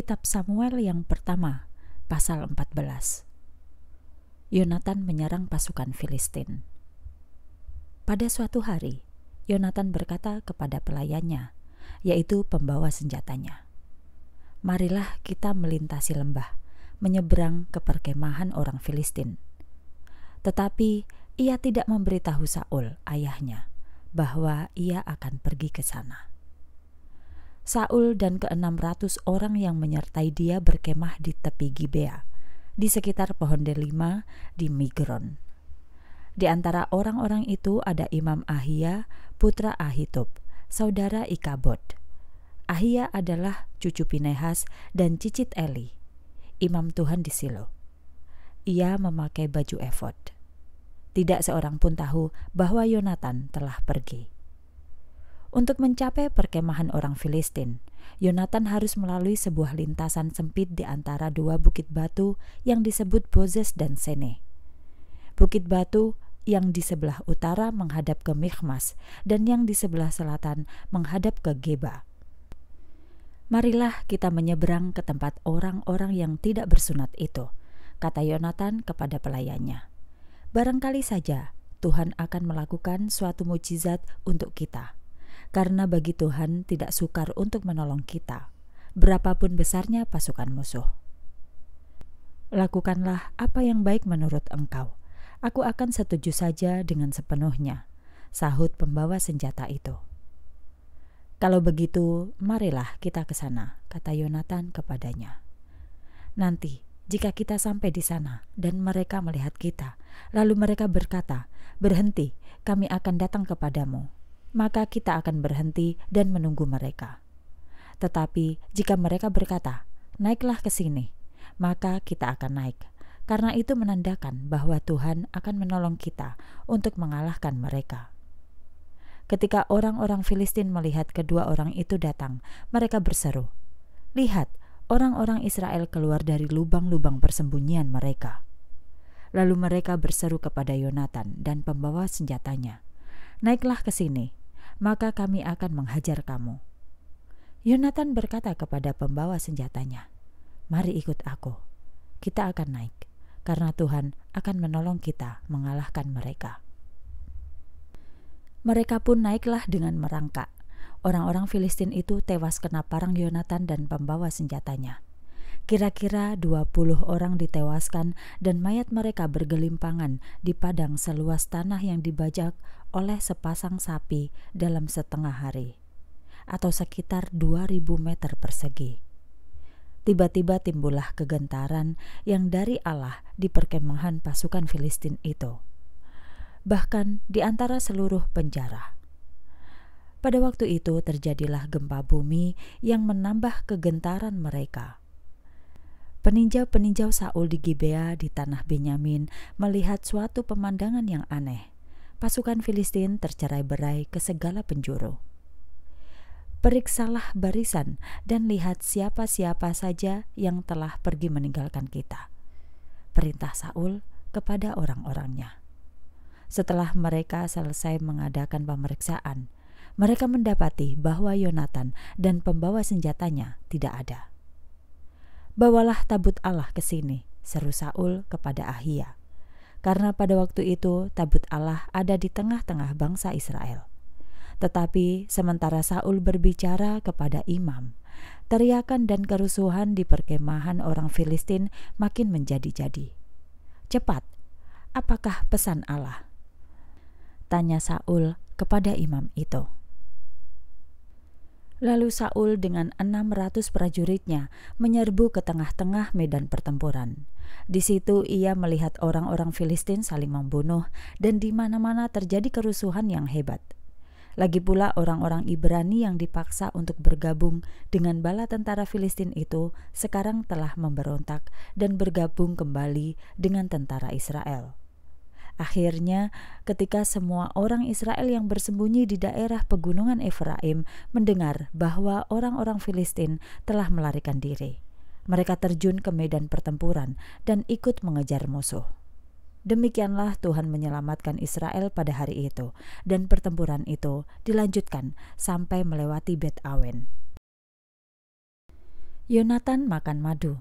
kitab Samuel yang pertama, pasal 14. Yonatan menyerang pasukan Filistin. Pada suatu hari, Yonatan berkata kepada pelayannya, yaitu pembawa senjatanya, "Marilah kita melintasi lembah, menyeberang ke perkemahan orang Filistin." Tetapi ia tidak memberitahu Saul, ayahnya, bahwa ia akan pergi ke sana. Saul dan ke-600 orang yang menyertai dia berkemah di tepi Gibea, di sekitar pohon delima di Migron. Di antara orang-orang itu ada Imam Ahia, putra Ahitub, saudara Ikabod. Ahia adalah cucu Pinehas dan cicit Eli, imam Tuhan di Silo. Ia memakai baju efod. Tidak seorang pun tahu bahwa Yonatan telah pergi. Untuk mencapai perkemahan orang Filistin, Yonatan harus melalui sebuah lintasan sempit di antara dua bukit batu yang disebut Bozes dan Sene. Bukit batu yang di sebelah utara menghadap ke Mikmas dan yang di sebelah selatan menghadap ke Geba. Marilah kita menyeberang ke tempat orang-orang yang tidak bersunat itu, kata Yonatan kepada pelayannya. Barangkali saja Tuhan akan melakukan suatu mujizat untuk kita karena bagi Tuhan tidak sukar untuk menolong kita, berapapun besarnya pasukan musuh. Lakukanlah apa yang baik menurut engkau. Aku akan setuju saja dengan sepenuhnya, sahut pembawa senjata itu. Kalau begitu, marilah kita ke sana, kata Yonatan kepadanya. Nanti, jika kita sampai di sana dan mereka melihat kita, lalu mereka berkata, "Berhenti, kami akan datang kepadamu." maka kita akan berhenti dan menunggu mereka. Tetapi jika mereka berkata, "Naiklah ke sini," maka kita akan naik, karena itu menandakan bahwa Tuhan akan menolong kita untuk mengalahkan mereka. Ketika orang-orang Filistin melihat kedua orang itu datang, mereka berseru, "Lihat, orang-orang Israel keluar dari lubang-lubang persembunyian mereka." Lalu mereka berseru kepada Yonatan dan pembawa senjatanya, "Naiklah ke sini, maka kami akan menghajar kamu. Yonatan berkata kepada pembawa senjatanya, "Mari ikut aku. Kita akan naik, karena Tuhan akan menolong kita mengalahkan mereka." Mereka pun naiklah dengan merangkak. Orang-orang Filistin itu tewas kena parang Yonatan dan pembawa senjatanya. Kira-kira 20 orang ditewaskan dan mayat mereka bergelimpangan di padang seluas tanah yang dibajak oleh sepasang sapi dalam setengah hari atau sekitar 2000 meter persegi. Tiba-tiba timbullah kegentaran yang dari Allah di perkemahan pasukan Filistin itu. Bahkan di antara seluruh penjara. Pada waktu itu terjadilah gempa bumi yang menambah kegentaran mereka. Peninjau-peninjau Saul di Gibea di tanah Benyamin melihat suatu pemandangan yang aneh pasukan Filistin tercerai-berai ke segala penjuru. Periksalah barisan dan lihat siapa-siapa saja yang telah pergi meninggalkan kita. Perintah Saul kepada orang-orangnya. Setelah mereka selesai mengadakan pemeriksaan, mereka mendapati bahwa Yonatan dan pembawa senjatanya tidak ada. "Bawalah tabut Allah ke sini," seru Saul kepada Ahia karena pada waktu itu tabut Allah ada di tengah-tengah bangsa Israel. Tetapi sementara Saul berbicara kepada imam, teriakan dan kerusuhan di perkemahan orang Filistin makin menjadi-jadi. "Cepat, apakah pesan Allah?" tanya Saul kepada imam itu. Lalu Saul dengan 600 prajuritnya menyerbu ke tengah-tengah medan pertempuran di situ ia melihat orang-orang Filistin saling membunuh dan di mana-mana terjadi kerusuhan yang hebat. Lagi pula orang-orang Ibrani yang dipaksa untuk bergabung dengan bala tentara Filistin itu sekarang telah memberontak dan bergabung kembali dengan tentara Israel. Akhirnya, ketika semua orang Israel yang bersembunyi di daerah pegunungan Efraim mendengar bahwa orang-orang Filistin telah melarikan diri, mereka terjun ke medan pertempuran dan ikut mengejar musuh. Demikianlah Tuhan menyelamatkan Israel pada hari itu, dan pertempuran itu dilanjutkan sampai melewati Bet Awen. Yonatan makan madu.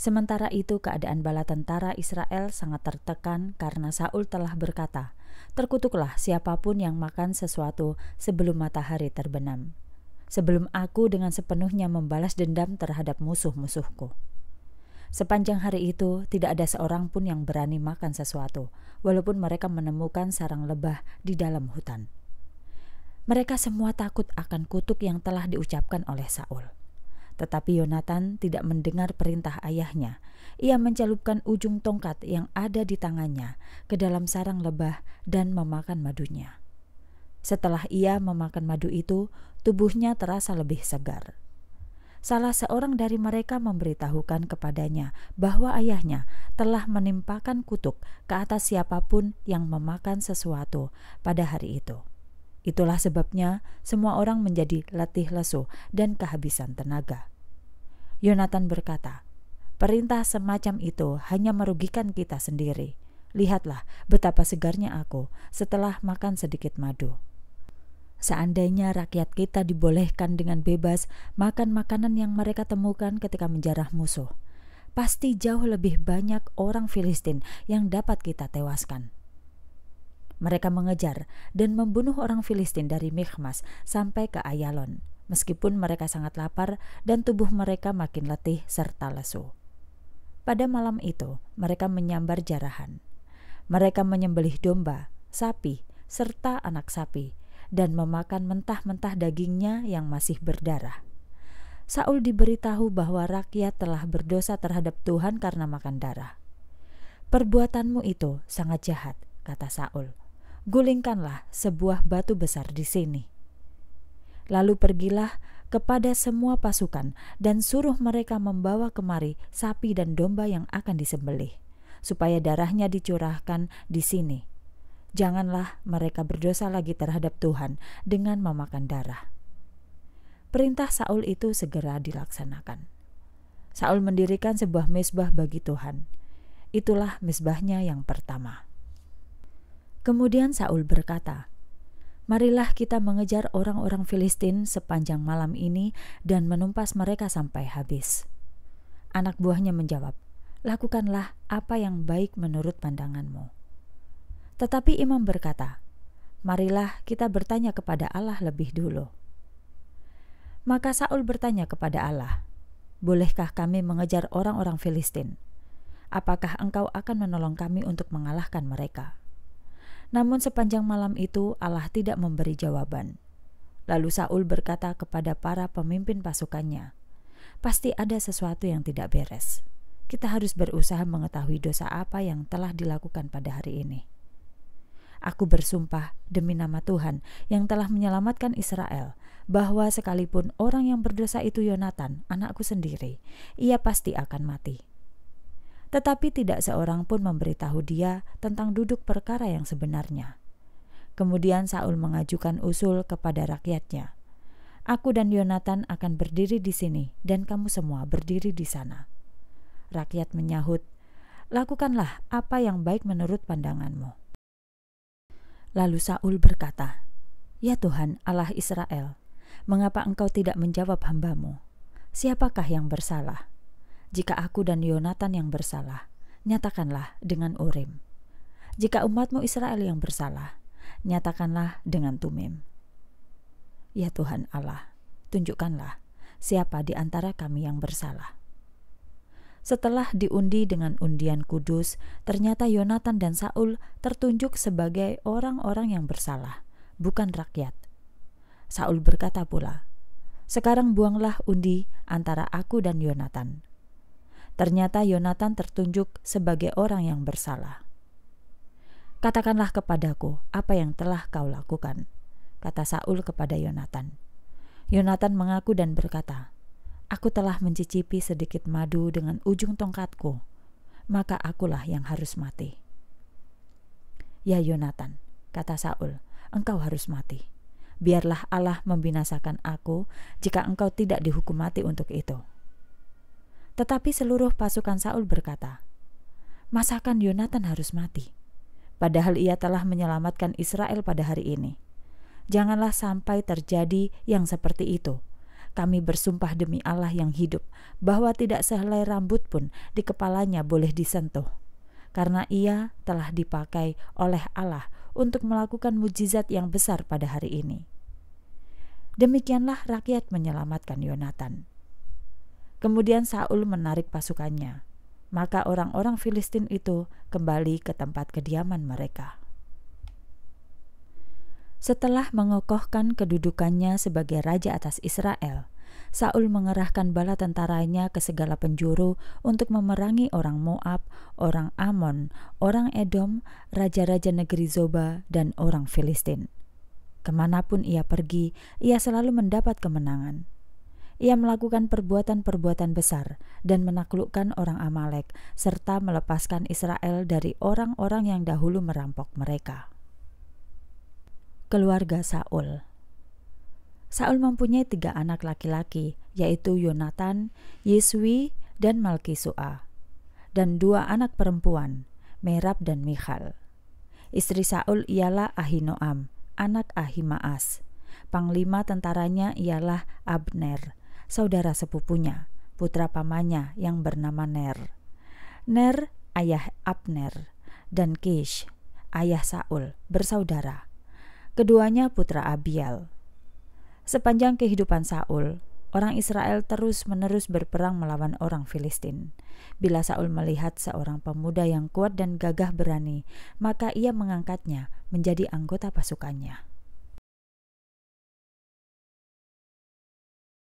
Sementara itu keadaan bala tentara Israel sangat tertekan karena Saul telah berkata, "Terkutuklah siapapun yang makan sesuatu sebelum matahari terbenam." sebelum aku dengan sepenuhnya membalas dendam terhadap musuh-musuhku. Sepanjang hari itu, tidak ada seorang pun yang berani makan sesuatu, walaupun mereka menemukan sarang lebah di dalam hutan. Mereka semua takut akan kutuk yang telah diucapkan oleh Saul. Tetapi Yonatan tidak mendengar perintah ayahnya. Ia mencelupkan ujung tongkat yang ada di tangannya ke dalam sarang lebah dan memakan madunya. Setelah ia memakan madu itu, tubuhnya terasa lebih segar. Salah seorang dari mereka memberitahukan kepadanya bahwa ayahnya telah menimpakan kutuk ke atas siapapun yang memakan sesuatu pada hari itu. Itulah sebabnya semua orang menjadi letih lesu dan kehabisan tenaga. Yonatan berkata, "Perintah semacam itu hanya merugikan kita sendiri. Lihatlah betapa segarnya aku setelah makan sedikit madu." Seandainya rakyat kita dibolehkan dengan bebas makan makanan yang mereka temukan ketika menjarah musuh, pasti jauh lebih banyak orang Filistin yang dapat kita tewaskan. Mereka mengejar dan membunuh orang Filistin dari Mikmas sampai ke Ayalon, meskipun mereka sangat lapar dan tubuh mereka makin letih serta lesu. Pada malam itu, mereka menyambar jarahan. Mereka menyembelih domba, sapi, serta anak sapi, dan memakan mentah-mentah dagingnya yang masih berdarah. Saul diberitahu bahwa rakyat telah berdosa terhadap Tuhan karena makan darah. "Perbuatanmu itu sangat jahat," kata Saul. "Gulingkanlah sebuah batu besar di sini." Lalu pergilah kepada semua pasukan dan suruh mereka membawa kemari sapi dan domba yang akan disembelih, supaya darahnya dicurahkan di sini janganlah mereka berdosa lagi terhadap Tuhan dengan memakan darah. Perintah Saul itu segera dilaksanakan. Saul mendirikan sebuah mesbah bagi Tuhan. Itulah mesbahnya yang pertama. Kemudian Saul berkata, "Marilah kita mengejar orang-orang Filistin sepanjang malam ini dan menumpas mereka sampai habis." Anak buahnya menjawab, "Lakukanlah apa yang baik menurut pandanganmu." Tetapi imam berkata, "Marilah kita bertanya kepada Allah lebih dulu." Maka Saul bertanya kepada Allah, "Bolehkah kami mengejar orang-orang Filistin? Apakah engkau akan menolong kami untuk mengalahkan mereka?" Namun sepanjang malam itu Allah tidak memberi jawaban. Lalu Saul berkata kepada para pemimpin pasukannya, "Pasti ada sesuatu yang tidak beres. Kita harus berusaha mengetahui dosa apa yang telah dilakukan pada hari ini." Aku bersumpah demi nama Tuhan yang telah menyelamatkan Israel, bahwa sekalipun orang yang berdosa itu Yonatan, anakku sendiri, ia pasti akan mati. Tetapi tidak seorang pun memberitahu dia tentang duduk perkara yang sebenarnya. Kemudian Saul mengajukan usul kepada rakyatnya. Aku dan Yonatan akan berdiri di sini dan kamu semua berdiri di sana. Rakyat menyahut, "Lakukanlah apa yang baik menurut pandanganmu." Lalu Saul berkata, Ya Tuhan Allah Israel, mengapa engkau tidak menjawab hambamu? Siapakah yang bersalah? Jika aku dan Yonatan yang bersalah, nyatakanlah dengan Urim. Jika umatmu Israel yang bersalah, nyatakanlah dengan Tumim. Ya Tuhan Allah, tunjukkanlah siapa di antara kami yang bersalah. Setelah diundi dengan undian kudus, ternyata Yonatan dan Saul tertunjuk sebagai orang-orang yang bersalah, bukan rakyat. Saul berkata pula, "Sekarang buanglah undi antara aku dan Yonatan." Ternyata Yonatan tertunjuk sebagai orang yang bersalah. Katakanlah kepadaku apa yang telah kau lakukan, kata Saul kepada Yonatan. Yonatan mengaku dan berkata, Aku telah mencicipi sedikit madu dengan ujung tongkatku, maka akulah yang harus mati. Ya Yonatan, kata Saul, engkau harus mati. Biarlah Allah membinasakan aku jika engkau tidak dihukum mati untuk itu. Tetapi seluruh pasukan Saul berkata, Masakan Yonatan harus mati? Padahal ia telah menyelamatkan Israel pada hari ini. Janganlah sampai terjadi yang seperti itu kami bersumpah demi Allah yang hidup bahwa tidak sehelai rambut pun di kepalanya boleh disentuh, karena ia telah dipakai oleh Allah untuk melakukan mujizat yang besar pada hari ini. Demikianlah rakyat menyelamatkan Yonatan. Kemudian Saul menarik pasukannya, maka orang-orang Filistin itu kembali ke tempat kediaman mereka. Setelah mengokohkan kedudukannya sebagai raja atas Israel, Saul mengerahkan bala tentaranya ke segala penjuru untuk memerangi orang Moab, orang Amon, orang Edom, raja-raja negeri Zoba, dan orang Filistin. Kemanapun ia pergi, ia selalu mendapat kemenangan. Ia melakukan perbuatan-perbuatan besar dan menaklukkan orang Amalek, serta melepaskan Israel dari orang-orang yang dahulu merampok mereka keluarga Saul. Saul mempunyai tiga anak laki-laki, yaitu Yonatan, Yeswi, dan Malkisua, dan dua anak perempuan, Merab dan Michal. Istri Saul ialah Ahinoam, anak Ahimaas. Panglima tentaranya ialah Abner, saudara sepupunya, putra pamannya yang bernama Ner. Ner, ayah Abner, dan Kish, ayah Saul, bersaudara keduanya putra Abiel. Sepanjang kehidupan Saul, orang Israel terus-menerus berperang melawan orang Filistin. Bila Saul melihat seorang pemuda yang kuat dan gagah berani, maka ia mengangkatnya menjadi anggota pasukannya.